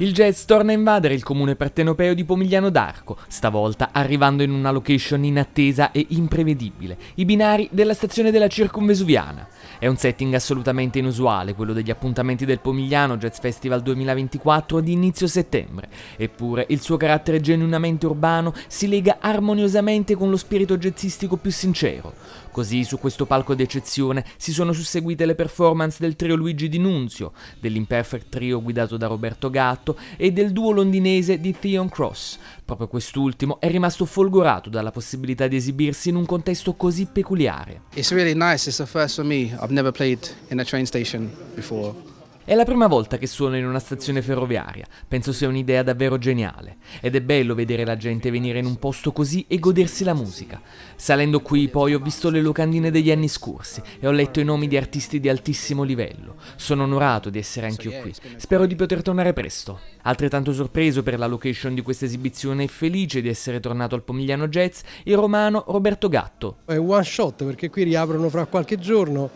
Il jazz torna a invadere il comune partenopeo di Pomigliano d'Arco, stavolta arrivando in una location inattesa e imprevedibile, i binari della stazione della Circumvesuviana. È un setting assolutamente inusuale quello degli appuntamenti del Pomigliano Jazz Festival 2024 di inizio settembre, eppure il suo carattere genuinamente urbano si lega armoniosamente con lo spirito jazzistico più sincero. Così su questo palco d'eccezione si sono susseguite le performance del trio Luigi Di Nunzio, dell'Imperfect Trio guidato da Roberto Gatto, contratto e del duo londinese di Theon Cross. Proprio quest'ultimo è rimasto folgorato dalla possibilità di esibirsi in un contesto così peculiare. It's really nice, it's the first for me. I've never played in a train station before. È la prima volta che suono in una stazione ferroviaria, penso sia un'idea davvero geniale ed è bello vedere la gente venire in un posto così e godersi la musica. Salendo qui poi ho visto le locandine degli anni scorsi e ho letto i nomi di artisti di altissimo livello. Sono onorato di essere anch'io qui, spero di poter tornare presto. Altrettanto sorpreso per la location di questa esibizione e felice di essere tornato al Pomigliano Jazz il romano Roberto Gatto. È one shot perché qui riaprono fra qualche giorno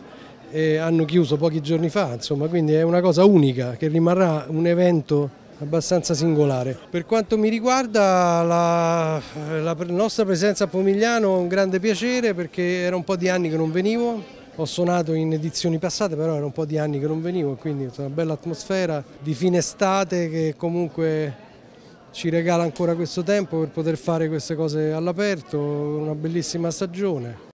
e hanno chiuso pochi giorni fa, insomma, quindi è una cosa unica che rimarrà un evento abbastanza singolare. Per quanto mi riguarda la, la nostra presenza a Pomigliano è un grande piacere perché era un po' di anni che non venivo, ho suonato in edizioni passate però era un po' di anni che non venivo quindi è una bella atmosfera di fine estate che comunque ci regala ancora questo tempo per poter fare queste cose all'aperto, una bellissima stagione.